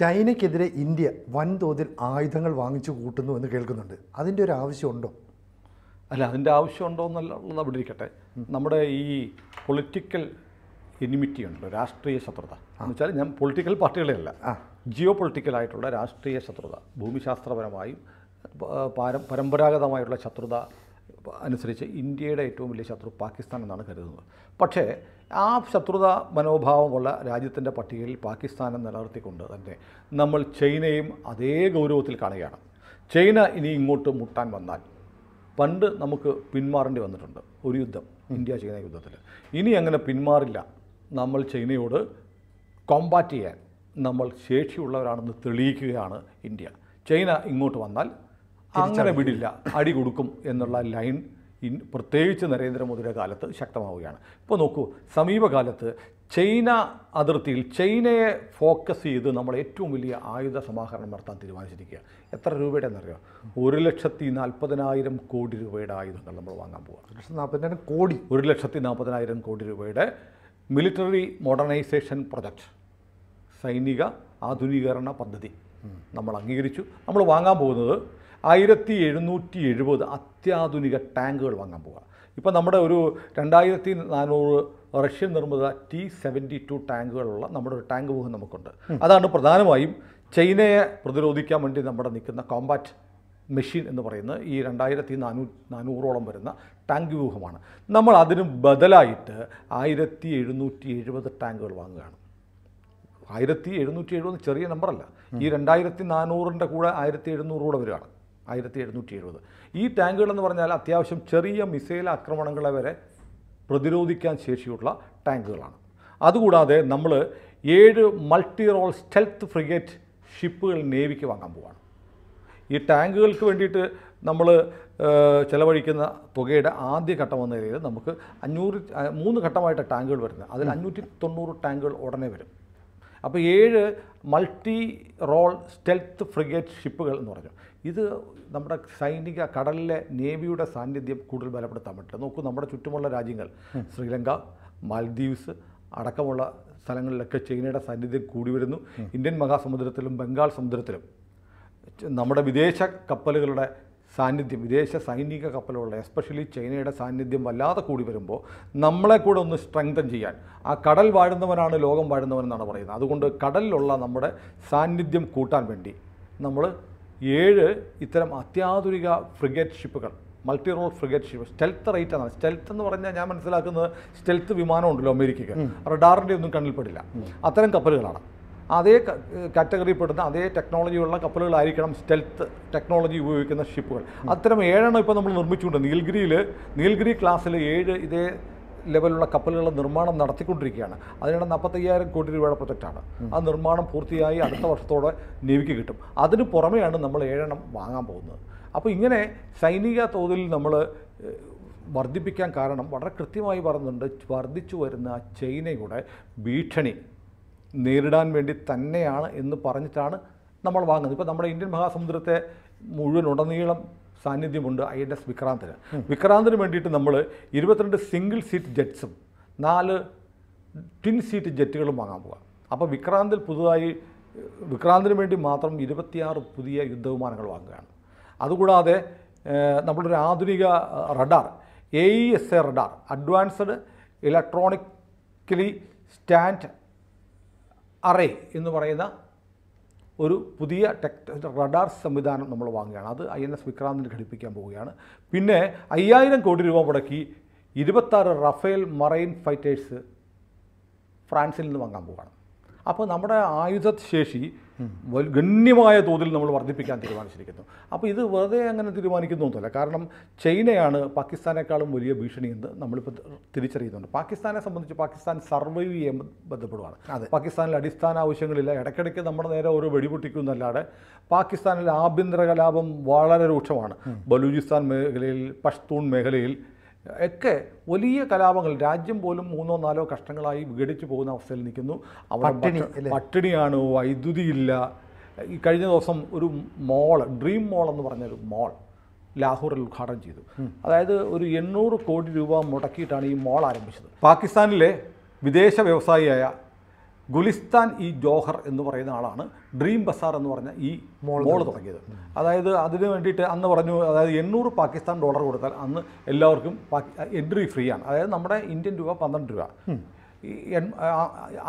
ചൈനയ്ക്കെതിരെ India വൻതോതിൽ ആയുധങ്ങൾ വാങ്ങിച്ചു കൂട്ടുന്നു എന്ന് കേൾക്കുന്നുണ്ട് അതിൻ്റെ ഒരു ആവശ്യമുണ്ടോ അല്ല അതിൻ്റെ ആവശ്യമുണ്ടോ എന്നുള്ളത് അവിടെ ഇരിക്കട്ടെ നമ്മുടെ ഈ പൊളിറ്റിക്കൽ എനിമിറ്റി ഉണ്ട് രാഷ്ട്രീയ ശത്രുത എന്ന് വെച്ചാൽ ഞാൻ പൊളിറ്റിക്കൽ പാർട്ടികളെയല്ല ജിയോ പൊളിറ്റിക്കലായിട്ടുള്ള രാഷ്ട്രീയ ശത്രുത ഭൂമിശാസ്ത്രപരമായും പരമ്പരാഗതമായിട്ടുള്ള ശത്രുത അനുസരിച്ച് ഇന്ത്യയുടെ ഏറ്റവും വലിയ ശത്രു പാകിസ്ഥാൻ എന്നാണ് കരുതുന്നത് പക്ഷേ ആ ശത്രുത മനോഭാവമുള്ള രാജ്യത്തിൻ്റെ പട്ടികയിൽ പാകിസ്ഥാനെ നിലനിർത്തിക്കൊണ്ട് തന്നെ നമ്മൾ ചൈനയും അതേ ഗൗരവത്തിൽ കാണുകയാണ് ചൈന ഇനി ഇങ്ങോട്ട് മുട്ടാൻ വന്നാൽ പണ്ട് നമുക്ക് പിന്മാറേണ്ടി വന്നിട്ടുണ്ട് ഒരു യുദ്ധം ഇന്ത്യ ചൈന യുദ്ധത്തിൽ ഇനി അങ്ങനെ പിന്മാറില്ല നമ്മൾ ചൈനയോട് കോമ്പാറ്റ് ചെയ്യാൻ നമ്മൾ ശേഷിയുള്ളവരാണെന്ന് തെളിയിക്കുകയാണ് ഇന്ത്യ ചൈന ഇങ്ങോട്ട് വന്നാൽ അങ്ങനെ വിടില്ല അടി കൊടുക്കും എന്നുള്ള ലൈൻ ഇൻ പ്രത്യേകിച്ച് നരേന്ദ്രമോദിയുടെ കാലത്ത് ശക്തമാവുകയാണ് ഇപ്പോൾ നോക്കൂ സമീപകാലത്ത് ചൈന അതിർത്തിയിൽ ചൈനയെ ഫോക്കസ് ചെയ്ത് നമ്മൾ ഏറ്റവും വലിയ ആയുധ സമാഹരണം നടത്താൻ തീരുമാനിച്ചിരിക്കുക എത്ര രൂപയുടെ എന്നറിയോ ഒരു ലക്ഷത്തി നാൽപ്പതിനായിരം കോടി രൂപയുടെ ആയുധങ്ങൾ നമ്മൾ വാങ്ങാൻ പോകുക ഒരു ലക്ഷത്തി നാൽപ്പതിനായിരം കോടി ഒരു ലക്ഷത്തി നാൽപ്പതിനായിരം കോടി രൂപയുടെ മിലിറ്ററി മോഡേണൈസേഷൻ പ്രൊജക്ട് സൈനിക ആധുനീകരണ പദ്ധതി നമ്മൾ അംഗീകരിച്ചു നമ്മൾ വാങ്ങാൻ പോകുന്നത് ആയിരത്തി എഴുന്നൂറ്റി എഴുപത് അത്യാധുനിക ടാങ്കുകൾ വാങ്ങാൻ പോവുക ഇപ്പോൾ നമ്മുടെ ഒരു രണ്ടായിരത്തി നാനൂറ് റഷ്യൻ നിർമ്മിത ടി സെവൻറ്റി ടു ടാങ്കുകളുള്ള നമ്മുടെ ഒരു ടാങ്ക് വ്യൂഹം നമുക്കുണ്ട് അതാണ് പ്രധാനമായും ചൈനയെ പ്രതിരോധിക്കാൻ വേണ്ടി നമ്മുടെ നിൽക്കുന്ന കോമ്പാറ്റ് മെഷീൻ എന്ന് പറയുന്നത് ഈ രണ്ടായിരത്തി നാനൂ നാനൂറോളം വരുന്ന ടാങ്ക് വ്യൂഹമാണ് നമ്മൾ അതിന് ബദലായിട്ട് ആയിരത്തി എഴുന്നൂറ്റി എഴുപത് ടാങ്കുകൾ വാങ്ങുകയാണ് ആയിരത്തി എഴുന്നൂറ്റി എഴുപത് ചെറിയ നമ്പറല്ല ഈ രണ്ടായിരത്തി നാനൂറിൻ്റെ കൂടെ ആയിരത്തി എഴുന്നൂറ് കൂടെ വരികയാണ് ആയിരത്തി എഴുന്നൂറ്റി എഴുപത് ഈ ടാങ്കുകളെന്ന് പറഞ്ഞാൽ അത്യാവശ്യം ചെറിയ മിസൈൽ ആക്രമണങ്ങളെ വരെ പ്രതിരോധിക്കാൻ ശേഷിയുള്ള ടാങ്കുകളാണ് അതുകൂടാതെ നമ്മൾ ഏഴ് മൾട്ടി റോൾ സ്റ്റെൽത്ത് ഫ്രിഗേറ്റ് ഷിപ്പുകൾ നേവിക്ക് വാങ്ങാൻ പോവാണ് ഈ ടാങ്കുകൾക്ക് വേണ്ടിയിട്ട് നമ്മൾ ചിലവഴിക്കുന്ന തുകയുടെ ആദ്യ ഘട്ടം എന്ന നിലയിൽ നമുക്ക് അഞ്ഞൂറ് മൂന്ന് ഘട്ടമായിട്ട് ടാങ്കുകൾ വരുന്നത് അതിൽ അഞ്ഞൂറ്റി തൊണ്ണൂറ് ടാങ്കുകൾ ഉടനെ വരും അപ്പോൾ ഏഴ് മൾട്ടി റോൾ സ്റ്റെൽത്ത് ഫ്രിഗേറ്റ് ഷിപ്പുകൾ എന്ന് പറഞ്ഞു ഇത് നമ്മുടെ സൈനിക കടലിലെ നേവിയുടെ സാന്നിധ്യം കൂടുതൽ ബലപ്പെടുത്താൻ പറ്റില്ല നോക്കൂ നമ്മുടെ ചുറ്റുമുള്ള രാജ്യങ്ങൾ ശ്രീലങ്ക മാൽദ്വീപ്സ് അടക്കമുള്ള സ്ഥലങ്ങളിലൊക്കെ ചൈനയുടെ സാന്നിധ്യം കൂടി വരുന്നു ഇന്ത്യൻ മഹാസമുദ്രത്തിലും ബംഗാൾ സമുദ്രത്തിലും നമ്മുടെ വിദേശ കപ്പലുകളുടെ സാന്നിധ്യം വിദേശ സൈനിക കപ്പലുകളുടെ എസ്പെഷ്യലി ചൈനയുടെ സാന്നിധ്യം വല്ലാതെ കൂടി വരുമ്പോൾ നമ്മളെ കൂടെ ഒന്ന് സ്ട്രെങ്തൻ ചെയ്യാൻ ആ കടൽ വാഴുന്നവനാണ് ലോകം വാഴുന്നവനെന്നാണ് പറയുന്നത് അതുകൊണ്ട് കടലിലുള്ള നമ്മുടെ സാന്നിധ്യം കൂട്ടാൻ വേണ്ടി നമ്മൾ ഏഴ് ഇത്തരം അത്യാധുനിക ഫ്രിഗേറ്റ് ഷിപ്പുകൾ multi role frigate ship stealth rate ആണ് സ്റ്റെൽത്ത് എന്ന് പറഞ്ഞാൽ ഞാൻ മനസ്സിലാക്കുന്നത് സ്റ്റെൽത്ത് വിമാനം ഉണ്ടല്ലോ അമേരിക്കയ്ക്ക് റഡാറിൻ്റെ ഒന്നും കണ്ണിൽപ്പെടില്ല അത്തരം കപ്പലുകളാണ് അതേ കാറ്റഗറിയിൽപ്പെടുന്ന അതേ ടെക്നോളജിയുള്ള കപ്പലുകളായിരിക്കണം സ്റ്റെൽത്ത് ടെക്നോളജി ഉപയോഗിക്കുന്ന ഷിപ്പുകൾ അത്തരം ഏഴെണ്ണം ഇപ്പോൾ നമ്മൾ നിർമ്മിച്ചുകൊണ്ട് നീൽഗിരിയിൽ നീൽഗിരി ക്ലാസ്സിൽ ഏഴ് ഇതേ ലെവലുള്ള കപ്പലുകളുടെ നിർമ്മാണം നടത്തിക്കൊണ്ടിരിക്കുകയാണ് അതിനിടെ നാൽപ്പത്തയ്യായിരം കോടി രൂപയുടെ പ്രൊജക്റ്റാണ് ആ നിർമ്മാണം പൂർത്തിയായി അടുത്ത വർഷത്തോടെ നീവിക്ക് കിട്ടും അതിന് പുറമെയാണ് നമ്മൾ ഏഴെണ്ണം വാങ്ങാൻ പോകുന്നത് അപ്പോൾ ഇങ്ങനെ സൈനിക തോതിൽ നമ്മൾ വർദ്ധിപ്പിക്കാൻ കാരണം വളരെ കൃത്യമായി പറയുന്നുണ്ട് വർദ്ധിച്ചു വരുന്ന ചൈനയുടെ ഭീഷണി നേരിടാൻ വേണ്ടി തന്നെയാണ് എന്ന് പറഞ്ഞിട്ടാണ് നമ്മൾ വാങ്ങുന്നത് ഇപ്പോൾ നമ്മുടെ ഇന്ത്യൻ മഹാസമുദ്രത്തെ മുഴുവൻ ഉടനീളം സാന്നിധ്യമുണ്ട് ഐ എൻ എസ് വിക്രാന്തിന് വിക്രാന്തിന് വേണ്ടിയിട്ട് നമ്മൾ ഇരുപത്തിരണ്ട് സിംഗിൾ സീറ്റ് ജെറ്റ്സും നാല് ട്വിൻ സീറ്റ് ജെറ്റുകളും വാങ്ങാൻ പോവുക അപ്പോൾ വിക്രാന്തിൽ പുതുതായി വിക്രാന്തിന് വേണ്ടി മാത്രം ഇരുപത്തിയാറ് പുതിയ യുദ്ധവിമാനങ്ങൾ വാങ്ങുകയാണ് അതുകൂടാതെ നമ്മുടെ ആധുനിക radar A E S A radar advanced electronically stand array എന്ന് പറയുന്ന ഒരു പുതിയ ടെക് റഡാർ സംവിധാനം നമ്മൾ വാങ്ങുകയാണ് അത് ഐ എൻ എസ് വിക്രാന്തിന് ഘടിപ്പിക്കാൻ പോവുകയാണ് പിന്നെ അയ്യായിരം കോടി രൂപ മുടക്കി ഇരുപത്താറ് റഫേൽ മറൈൻ ഫൈറ്റേഴ്സ് ഫ്രാൻസിൽ നിന്ന് വാങ്ങാൻ പോവുകയാണ് അപ്പോൾ നമ്മുടെ ആയുധശേഷി ഗണ്യമായ തോതിൽ നമ്മൾ വർദ്ധിപ്പിക്കാൻ തീരുമാനിച്ചിരിക്കുന്നു അപ്പോൾ ഇത് വെറുതെ അങ്ങനെ തീരുമാനിക്കുന്നു തീരുമാനിക്കുന്നൊന്നുമല്ല കാരണം ചൈനയാണ് പാകിസ്ഥാനേക്കാളും വലിയ ഭീഷണി എന്ന് നമ്മളിപ്പോൾ തിരിച്ചറിയുന്നുണ്ട് പാകിസ്ഥാനെ സംബന്ധിച്ച് പാകിസ്ഥാൻ സർവൈവ് ചെയ്യാൻ ബന്ധപ്പെടുവാണ് അതെ പാകിസ്ഥാനിൽ അടിസ്ഥാന ആവശ്യങ്ങളില്ല ഇടയ്ക്കിടയ്ക്ക് നമ്മുടെ നേരെ ഓരോ വെടിപൊട്ടിക്കുന്നല്ലാതെ പാകിസ്ഥാനിൽ ആഭ്യന്തര കലാപം വളരെ രൂക്ഷമാണ് ബലൂചിസ്ഥാൻ മേഖലയിൽ പഷ്തൂൺ മേഖലയിൽ ഒക്കെ വലിയ കലാപങ്ങൾ രാജ്യം പോലും മൂന്നോ നാലോ കഷ്ടങ്ങളായി വിഘടിച്ചു പോകുന്ന അവസ്ഥയിൽ നിൽക്കുന്നു അവിടെ പട്ടിണിയാണ് ഇല്ല ഈ കഴിഞ്ഞ ദിവസം ഒരു മോൾ ഡ്രീം മോൾ എന്ന് പറഞ്ഞൊരു മോൾ ലാഹോറിൽ ഉദ്ഘാടനം ചെയ്തു അതായത് ഒരു എണ്ണൂറ് കോടി രൂപ മുടക്കിയിട്ടാണ് ഈ മോൾ ആരംഭിച്ചത് പാകിസ്ഥാനിലെ വിദേശ വ്യവസായിയായ ഗുലിസ്ഥാൻ ഇ ജോഹർ എന്ന് പറയുന്ന ആളാണ് ഡ്രീം ബസാർ എന്ന് പറഞ്ഞ ഈ മോൾ തുടങ്ങിയത് അതായത് അതിന് വേണ്ടിയിട്ട് അന്ന് പറഞ്ഞു അതായത് എണ്ണൂറ് പാകിസ്ഥാൻ ഡോളർ കൊടുത്താൽ അന്ന് എല്ലാവർക്കും എൻട്രി ഫ്രീ ആണ് അതായത് നമ്മുടെ ഇന്ത്യൻ രൂപ പന്ത്രണ്ട് രൂപ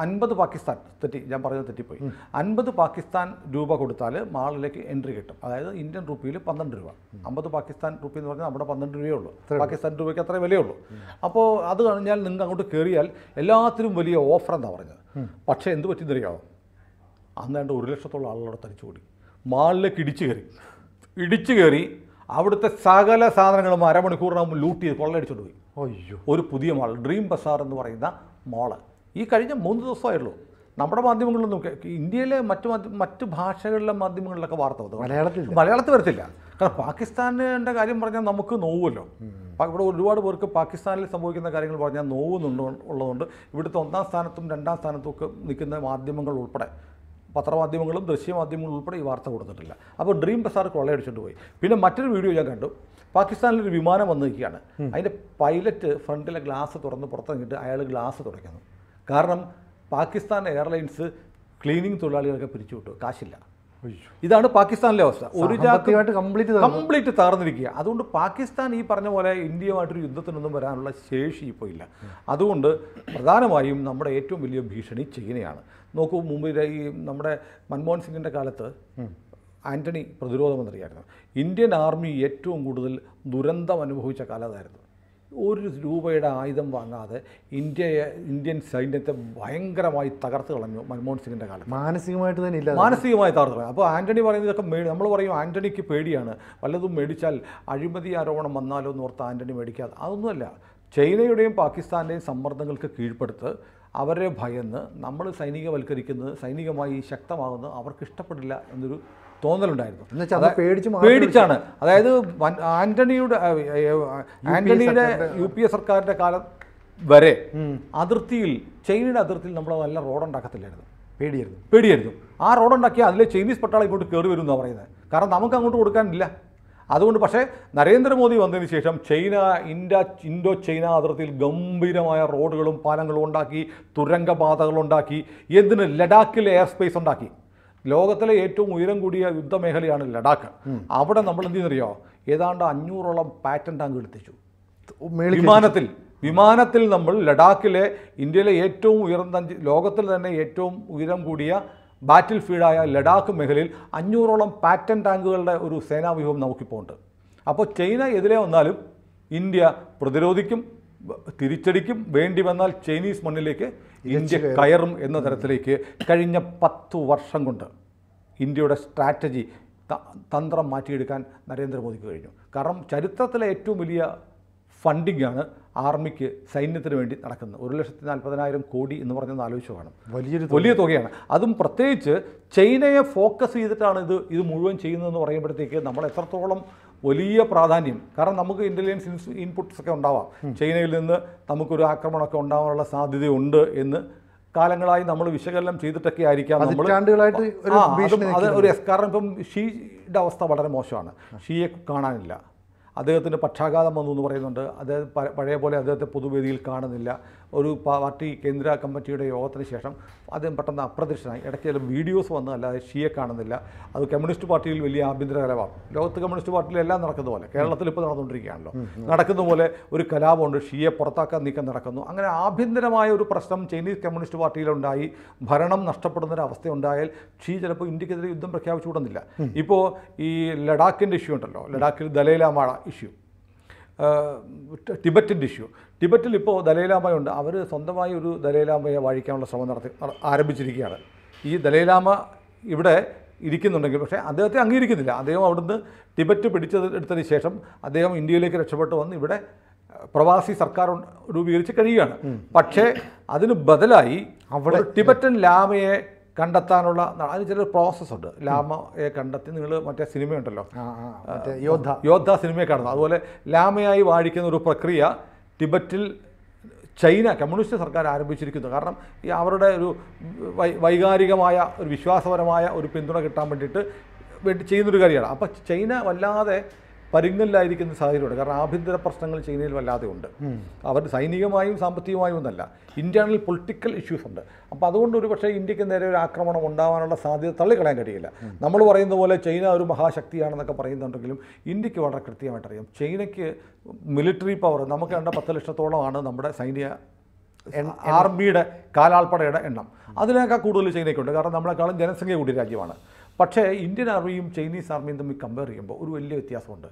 അൻപത് പാകിസ്ഥാൻ തെറ്റി ഞാൻ പറഞ്ഞത് തെറ്റിപ്പോയി അൻപത് പാകിസ്ഥാൻ രൂപ കൊടുത്താൽ മാളിലേക്ക് എൻട്രി കിട്ടും അതായത് ഇന്ത്യൻ റുപ്പിയിൽ പന്ത്രണ്ട് രൂപ അമ്പത് പാകിസ്ഥാൻ റുപ്പി എന്ന് പറഞ്ഞാൽ നമ്മുടെ പന്ത്രണ്ട് രൂപയേ ഉള്ളൂ പാകിസ്ഥാൻ രൂപയ്ക്ക് അത്രേ വിലയുള്ളൂ അപ്പോൾ അത് കഴിഞ്ഞാൽ നിങ്ങൾ അങ്ങോട്ട് കയറിയാൽ എല്ലാത്തിനും വലിയ ഓഫർ എന്നാണ് പറഞ്ഞത് പക്ഷേ എന്ത് പറ്റിയെന്നറിയാമോ അന്നേണ്ട ഒരു ലക്ഷത്തോളം ആളുകളോട് തരിച്ചു കൂടി മാളിലേക്ക് ഇടിച്ചു കയറി ഇടിച്ചു കയറി അവിടുത്തെ സകല സാധനങ്ങളും അരമണിക്കൂറിനാകുമ്പോൾ ലൂട്ട് ചെയ്ത് കൊള്ളയടിച്ചുകൊണ്ട് പോയി അയ്യോ ഒരു പുതിയ മാൾ ഡ്രീം ബസാർ എന്ന് പറയുന്ന മോള് ഈ കഴിഞ്ഞ മൂന്ന് ദിവസമായുള്ളൂ നമ്മുടെ മാധ്യമങ്ങളിലൊന്നും ഇന്ത്യയിലെ മറ്റു മറ്റു ഭാഷകളിലെ മാധ്യമങ്ങളിലൊക്കെ വാർത്ത വന്നു മലയാളത്തിൽ മലയാളത്തിൽ വരത്തില്ല കാരണം പാകിസ്ഥാനിൻ്റെ കാര്യം പറഞ്ഞാൽ നമുക്ക് നോവുമല്ലോ ഇവിടെ ഒരുപാട് പേർക്ക് പാകിസ്ഥാനിൽ സംഭവിക്കുന്ന കാര്യങ്ങൾ പറഞ്ഞാൽ നോവുന്നുണ്ട് ഉള്ളതുകൊണ്ട് ഇവിടുത്തെ ഒന്നാം സ്ഥാനത്തും രണ്ടാം സ്ഥാനത്തും ഒക്കെ നിൽക്കുന്ന മാധ്യമങ്ങൾ ഉൾപ്പെടെ പത്രമാധ്യമങ്ങളും ദൃശ്യമാധ്യമങ്ങളും ഉൾപ്പെടെ ഈ വാർത്ത കൊടുത്തിട്ടില്ല അപ്പോൾ ഡ്രീം ബസാർ കൊള്ളയടിച്ചിട്ട് പോയി പിന്നെ മറ്റൊരു വീഡിയോ ഞാൻ കണ്ടു പാകിസ്ഥാനിൽ ഒരു വിമാനം വന്നു നിൽക്കുകയാണ് അതിൻ്റെ പൈലറ്റ് ഫ്രണ്ടിലെ ഗ്ലാസ് തുറന്ന് പുറത്തിറങ്ങിയിട്ട് അയാൾ ഗ്ലാസ് തുടയ്ക്കുന്നു കാരണം പാകിസ്ഥാൻ എയർലൈൻസ് ക്ലീനിങ് തൊഴിലാളികളൊക്കെ പിരിച്ചുവിട്ടു കാശില്ല ഇതാണ് പാകിസ്ഥാനിലെ അവസ്ഥ ഒരു ജാതിയായിട്ട് കംപ്ലീറ്റ് കംപ്ലീറ്റ് താർന്നിരിക്കുക അതുകൊണ്ട് പാകിസ്ഥാൻ ഈ പറഞ്ഞ പോലെ ഇന്ത്യയുമായിട്ടൊരു യുദ്ധത്തിനൊന്നും വരാനുള്ള ശേഷി ഇപ്പോൾ ഇല്ല അതുകൊണ്ട് പ്രധാനമായും നമ്മുടെ ഏറ്റവും വലിയ ഭീഷണി ചൈനയാണ് നോക്കൂ മുമ്പ് ഈ നമ്മുടെ മൻമോഹൻ സിംഗിൻ്റെ കാലത്ത് ആൻ്റണി പ്രതിരോധ മന്ത്രിയായിരുന്നു ഇന്ത്യൻ ആർമി ഏറ്റവും കൂടുതൽ ദുരന്തം അനുഭവിച്ച കാലത്തായിരുന്നു ഒരു രൂപയുടെ ആയുധം വാങ്ങാതെ ഇന്ത്യയെ ഇന്ത്യൻ സൈന്യത്തെ ഭയങ്കരമായി തകർത്ത് കളഞ്ഞു മൻമോഹൻ സിംഗിൻ്റെ കാലം മാനസികമായിട്ട് തന്നെ ഇല്ല മാനസികമായി തകർത്ത് കളഞ്ഞു അപ്പോൾ ആൻ്റണി പറയുന്നത് ഇതൊക്കെ മേടി നമ്മൾ പറയും ആൻ്റണിക്ക് പേടിയാണ് വല്ലതും മേടിച്ചാൽ അഴിമതി ആരോപണം വന്നാലോ എന്ന് ഓർത്ത് ആൻ്റണി മേടിക്കാതെ അതൊന്നുമല്ല ചൈനയുടെയും പാകിസ്ഥാൻ്റെയും സമ്മർദ്ദങ്ങൾക്ക് കീഴ്പ്പെടുത്ത് അവരെ ഭയന്ന് നമ്മൾ സൈനികവൽക്കരിക്കുന്നത് സൈനികമായി ശക്തമാകുന്നത് അവർക്ക് ഇഷ്ടപ്പെടില്ല എന്നൊരു തോന്നലുണ്ടായിരുന്നു പേടിച്ചാണ് അതായത് ആന്റണിയുടെ ആന്റണിയുടെ യു പി എ സർക്കാരിന്റെ കാലം വരെ അതിർത്തിയിൽ ചൈനയുടെ അതിർത്തിയിൽ നമ്മൾ നല്ല റോഡ് ഉണ്ടാക്കത്തില്ലായിരുന്നു പേടിയായിരുന്നു പേടിയായിരുന്നു ആ റോഡ് ഉണ്ടാക്കിയാൽ അതിലെ ചൈനീസ് പട്ടാളം ഇങ്ങോട്ട് കയറി വരും എന്നാണ് പറയുന്നത് കാരണം നമുക്ക് അങ്ങോട്ട് കൊടുക്കാനില്ല അതുകൊണ്ട് പക്ഷേ നരേന്ദ്രമോദി വന്നതിന് ശേഷം ചൈന ഇന്ത്യ ഇൻഡോ ചൈന അതിർത്തിയിൽ ഗംഭീരമായ റോഡുകളും പാലങ്ങളും ഉണ്ടാക്കി തുരങ്കപാതകളുണ്ടാക്കി എന്തിന് ലഡാക്കിൽ എയർ സ്പേസ് ഉണ്ടാക്കി ലോകത്തിലെ ഏറ്റവും ഉയരം കൂടിയ യുദ്ധമേഖലയാണ് ലഡാക്ക് അവിടെ നമ്മൾ എന്ത് ചെയ്യുന്നറിയോ ഏതാണ്ട് അഞ്ഞൂറോളം പാറ്റൻ ടാങ്ക് എടുത്തിച്ചു വിമാനത്തിൽ വിമാനത്തിൽ നമ്മൾ ലഡാക്കിലെ ഇന്ത്യയിലെ ഏറ്റവും ഉയർന്ന ലോകത്തിൽ തന്നെ ഏറ്റവും ഉയരം കൂടിയ ബാറ്റിൽ ഫീൽഡായ ലഡാക്ക് മേഖലയിൽ അഞ്ഞൂറോളം പാറ്റൻ ടാങ്കുകളുടെ ഒരു സേനാവ്യൂഹം നമുക്കിപ്പോൾ ഉണ്ട് അപ്പോൾ ചൈന എതിരെ വന്നാലും ഇന്ത്യ പ്രതിരോധിക്കും തിരിച്ചടിക്കും വേണ്ടി വന്നാൽ ചൈനീസ് മണ്ണിലേക്ക് ഇന്ത്യ കയറും എന്ന തരത്തിലേക്ക് കഴിഞ്ഞ പത്തു വർഷം കൊണ്ട് ഇന്ത്യയുടെ സ്ട്രാറ്റജി തന്ത്രം മാറ്റിയെടുക്കാൻ നരേന്ദ്രമോദിക്ക് കഴിഞ്ഞു കാരണം ചരിത്രത്തിലെ ഏറ്റവും വലിയ ഫണ്ടിങ്ങാണ് ആർമിക്ക് സൈന്യത്തിന് വേണ്ടി നടക്കുന്നത് ഒരു ലക്ഷത്തി നാൽപ്പതിനായിരം കോടി എന്ന് പറഞ്ഞൊന്ന് ആലോചിച്ച് വേണം വലിയൊരു വലിയ തുകയാണ് അതും പ്രത്യേകിച്ച് ചൈനയെ ഫോക്കസ് ചെയ്തിട്ടാണ് ഇത് ഇത് മുഴുവൻ ചെയ്യുന്നതെന്ന് പറയുമ്പോഴത്തേക്ക് നമ്മൾ എത്രത്തോളം വലിയ പ്രാധാന്യം കാരണം നമുക്ക് ഇൻ്റലിജൻസ് ഇൻപുട്ട്സ് ഒക്കെ ഉണ്ടാവാം ചൈനയിൽ നിന്ന് നമുക്കൊരു ആക്രമണമൊക്കെ ഉണ്ടാവാനുള്ള സാധ്യതയുണ്ട് എന്ന് കാലങ്ങളായി നമ്മൾ വിശകലനം ചെയ്തിട്ടൊക്കെ ആയിരിക്കാം നമ്മൾ അത് ഒരു കാരണം ഇപ്പം ഷീയുടെ അവസ്ഥ വളരെ മോശമാണ് ഷീയെ കാണാനില്ല അദ്ദേഹത്തിൻ്റെ പക്ഷാഘാതം വന്നു എന്ന് പറയുന്നുണ്ട് അദ്ദേഹം പഴയ പോലെ അദ്ദേഹത്തെ പൊതുവേദിയിൽ കാണുന്നില്ല ഒരു പാർട്ടി കേന്ദ്ര കമ്മിറ്റിയുടെ യോഗത്തിന് ശേഷം അദ്ദേഹം പെട്ടെന്ന് അപ്രത്യക്ഷനായി ഇടയ്ക്ക് ചില വീഡിയോസ് വന്ന് അല്ലാതെ ഷിയെ കാണുന്നില്ല അത് കമ്മ്യൂണിസ്റ്റ് പാർട്ടിയിൽ വലിയ ആഭ്യന്തര കലാപം ലോകത്ത് കമ്മ്യൂണിസ്റ്റ് പാർട്ടിയിൽ എല്ലാം നടക്കുന്ന പോലെ കേരളത്തിൽ ഇപ്പോൾ നടന്നുകൊണ്ടിരിക്കുകയാണല്ലോ നടക്കുന്ന പോലെ ഒരു കലാപമുണ്ട് ഷിയെ പുറത്താക്കാൻ നീക്കം നടക്കുന്നു അങ്ങനെ ആഭ്യന്തരമായ ഒരു പ്രശ്നം ചൈനീസ് കമ്മ്യൂണിസ്റ്റ് പാർട്ടിയിലുണ്ടായി ഭരണം നഷ്ടപ്പെടുന്നൊരവസ്ഥ ഉണ്ടായാൽ ഷീ ചിലപ്പോൾ ഇന്ത്യക്കെതിരെ യുദ്ധം പ്രഖ്യാപിച്ചു കൂടുന്നില്ല ഇപ്പോൾ ഈ ലഡാക്കിൻ്റെ ഇഷ്യൂ ഉണ്ടല്ലോ ലഡാക്കിൽ ദലൈലാമാഴ ഇഷ്യൂ ടിബറ്റിൻ്റെ ഇഷ്യൂ ടിബറ്റിൽ ഇപ്പോൾ ദലൈലാമയുണ്ട് അവർ സ്വന്തമായി ഒരു ദലൈലാമയെ വാഴിക്കാനുള്ള ശ്രമം നടത്തി ആരംഭിച്ചിരിക്കുകയാണ് ഈ ദലൈലാമ ഇവിടെ ഇരിക്കുന്നുണ്ടെങ്കിൽ പക്ഷേ അദ്ദേഹത്തെ അംഗീകരിക്കുന്നില്ല അദ്ദേഹം അവിടുന്ന് ടിബറ്റ് പിടിച്ചത് എടുത്തതിന് ശേഷം അദ്ദേഹം ഇന്ത്യയിലേക്ക് രക്ഷപ്പെട്ട് വന്ന് ഇവിടെ പ്രവാസി സർക്കാർ രൂപീകരിച്ച് കഴിയുകയാണ് പക്ഷേ അതിന് ബദലായി അവിടെ ടിബറ്റൻ ലാമയെ കണ്ടെത്താനുള്ള അതിന് ചെറിയൊരു പ്രോസസ്സുണ്ട് ലാമയെ കണ്ടെത്തി നിങ്ങൾ മറ്റേ സിനിമയുണ്ടല്ലോ യോദ്ധ യോദ്ധ സിനിമയെ കാണുന്നു അതുപോലെ ലാമയായി വാഴിക്കുന്ന ഒരു പ്രക്രിയ ടിബറ്റിൽ ചൈന കമ്മ്യൂണിസ്റ്റ് സർക്കാർ ആരംഭിച്ചിരിക്കുന്നു കാരണം ഈ അവരുടെ ഒരു വൈകാരികമായ ഒരു വിശ്വാസപരമായ ഒരു പിന്തുണ കിട്ടാൻ വേണ്ടിയിട്ട് വേണ്ടി ചെയ്യുന്നൊരു കാര്യമാണ് അപ്പോൾ ചൈന വല്ലാതെ പരിഗണനയിലായിരിക്കുന്ന സാഹചര്യമുണ്ട് കാരണം ആഭ്യന്തര പ്രശ്നങ്ങൾ ചൈനയിൽ വല്ലാതെ ഉണ്ട് അവർ സൈനികമായും സാമ്പത്തികമായും ഒന്നല്ല ഇന്റേണൽ പൊളിറ്റിക്കൽ ഇഷ്യൂസ് ഉണ്ട് അപ്പോൾ അതുകൊണ്ട് ഒരു പക്ഷേ ഇന്ത്യക്ക് നേരെ ഒരു ആക്രമണം ഉണ്ടാവാനുള്ള സാധ്യത തള്ളിക്കളയാൻ കഴിയില്ല നമ്മൾ പറയുന്ന പോലെ ചൈന ഒരു മഹാശക്തിയാണെന്നൊക്കെ പറയുന്നുണ്ടെങ്കിലും ഇന്ത്യക്ക് വളരെ കൃത്യമായിട്ട് അറിയാം ചൈനയ്ക്ക് മിലിറ്ററി പവർ നമുക്ക് കണ്ട പത്ത് ലക്ഷത്തോളമാണ് നമ്മുടെ സൈനിക ആർമിയുടെ കാലാൾപ്പടയുടെ എണ്ണം അതിനേക്കാൾ കൂടുതൽ ചൈനയ്ക്കുണ്ട് കാരണം നമ്മളെക്കാളും ജനസംഖ്യ കൂടിയ രാജ്യമാണ് പക്ഷേ ഇന്ത്യൻ ആർമിയും ചൈനീസ് ആർമിയും തമ്മിൽ കമ്പയർ ചെയ്യുമ്പോൾ ഒരു വലിയ വ്യത്യാസമുണ്ട്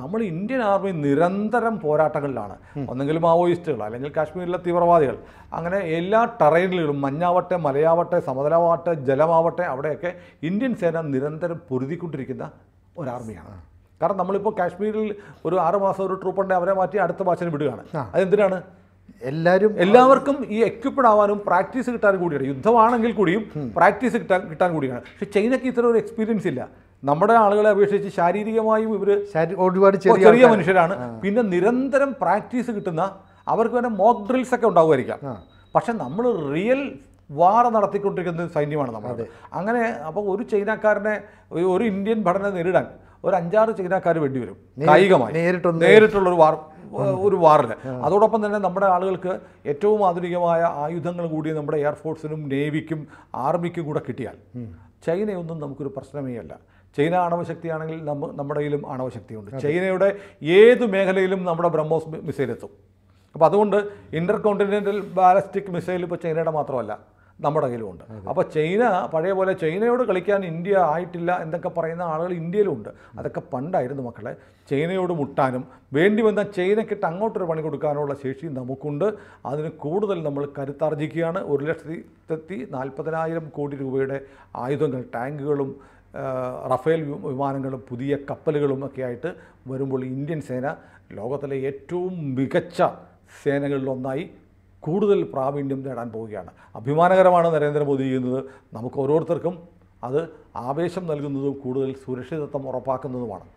നമ്മൾ ഇന്ത്യൻ ആർമി നിരന്തരം പോരാട്ടങ്ങളിലാണ് ഒന്നെങ്കിൽ മാവോയിസ്റ്റുകൾ അല്ലെങ്കിൽ കാശ്മീരിലെ തീവ്രവാദികൾ അങ്ങനെ എല്ലാ ടറൈനിലും മഞ്ഞാവട്ടെ മലയാവട്ടെ സമതലമാവട്ടെ ജലമാവട്ടെ അവിടെയൊക്കെ ഇന്ത്യൻ സേന നിരന്തരം പൊരുതിക്കൊണ്ടിരിക്കുന്ന ഒരു ആർമിയാണ് കാരണം നമ്മളിപ്പോൾ കാശ്മീരിൽ ഒരു ആറുമാസം ഒരു ഉണ്ടെങ്കിൽ അവരെ മാറ്റി അടുത്ത ഭാഷന് വിടുകയാണ് അതെന്തിനാണ് എല്ലാവരും എല്ലാവർക്കും ഈ എക്യുപ്ഡ് ആവാനും പ്രാക്ടീസ് കിട്ടാൻ കൂടിയാണ് യുദ്ധമാണെങ്കിൽ കൂടിയും പ്രാക്ടീസ് കിട്ടാൻ കിട്ടാൻ കൂടിയാണ് പക്ഷെ ചൈനയ്ക്ക് ഇത്ര ഒരു എക്സ്പീരിയൻസ് ഇല്ല നമ്മുടെ ആളുകളെ അപേക്ഷിച്ച് ശാരീരികമായും ഇവർ ഒരുപാട് ചെറിയ മനുഷ്യരാണ് പിന്നെ നിരന്തരം പ്രാക്ടീസ് കിട്ടുന്ന അവർക്ക് വേണ്ട മോക്ക് ഡ്രിൽസ് ഒക്കെ ഉണ്ടാവുമായിരിക്കാം പക്ഷെ നമ്മൾ റിയൽ വാറ നടത്തിക്കൊണ്ടിരിക്കുന്ന സൈന്യമാണ് നമ്മൾ അങ്ങനെ അപ്പോൾ ഒരു ചൈനക്കാരനെ ഒരു ഇന്ത്യൻ ഭടനെ നേരിടാൻ ഒരു അഞ്ചാറ് ചൈനക്കാർ വരും കായികമായി നേരിട്ടുള്ള ഒരു വാർ ഒരു വാറിൽ അതോടൊപ്പം തന്നെ നമ്മുടെ ആളുകൾക്ക് ഏറ്റവും ആധുനികമായ ആയുധങ്ങൾ കൂടി നമ്മുടെ എയർഫോഴ്സിനും നേവിക്കും ആർമിക്കും കൂടെ കിട്ടിയാൽ ചൈനയൊന്നും നമുക്കൊരു പ്രശ്നമേ അല്ല ചൈന ആണവശക്തിയാണെങ്കിൽ നമ്മ നമ്മുടെ കയ്യിലും ആണവശക്തിയുണ്ട് ചൈനയുടെ ഏത് മേഖലയിലും നമ്മുടെ ബ്രഹ്മോസ് മിസൈലെത്തും അപ്പോൾ അതുകൊണ്ട് ഇൻ്റർ കോണ്ടിനെൻ്റൽ ബാലസ്റ്റിക് മിസൈൽ ഇപ്പോൾ ചൈനയുടെ മാത്രമല്ല നമ്മുടെ കയ്യിലുമുണ്ട് അപ്പോൾ ചൈന പഴയ പോലെ ചൈനയോട് കളിക്കാൻ ഇന്ത്യ ആയിട്ടില്ല എന്നൊക്കെ പറയുന്ന ആളുകൾ ഇന്ത്യയിലുമുണ്ട് അതൊക്കെ പണ്ടായിരുന്നു മക്കളെ ചൈനയോട് മുട്ടാനും വേണ്ടി വന്ന ചൈനക്കിട്ട് അങ്ങോട്ടൊരു പണി കൊടുക്കാനുള്ള ശേഷി നമുക്കുണ്ട് അതിന് കൂടുതൽ നമ്മൾ കരുത്താർജിക്കുകയാണ് ഒരു ലക്ഷത്തി നാൽപ്പതിനായിരം കോടി രൂപയുടെ ആയുധങ്ങൾ ടാങ്കുകളും റഫേൽ വിമാനങ്ങളും പുതിയ കപ്പലുകളും ഒക്കെ ആയിട്ട് വരുമ്പോൾ ഇന്ത്യൻ സേന ലോകത്തിലെ ഏറ്റവും മികച്ച സേനകളിലൊന്നായി കൂടുതൽ പ്രാവീണ്യം നേടാൻ പോവുകയാണ് അഭിമാനകരമാണ് നരേന്ദ്രമോദി ചെയ്യുന്നത് നമുക്ക് ഓരോരുത്തർക്കും അത് ആവേശം നൽകുന്നതും കൂടുതൽ സുരക്ഷിതത്വം ഉറപ്പാക്കുന്നതുമാണ്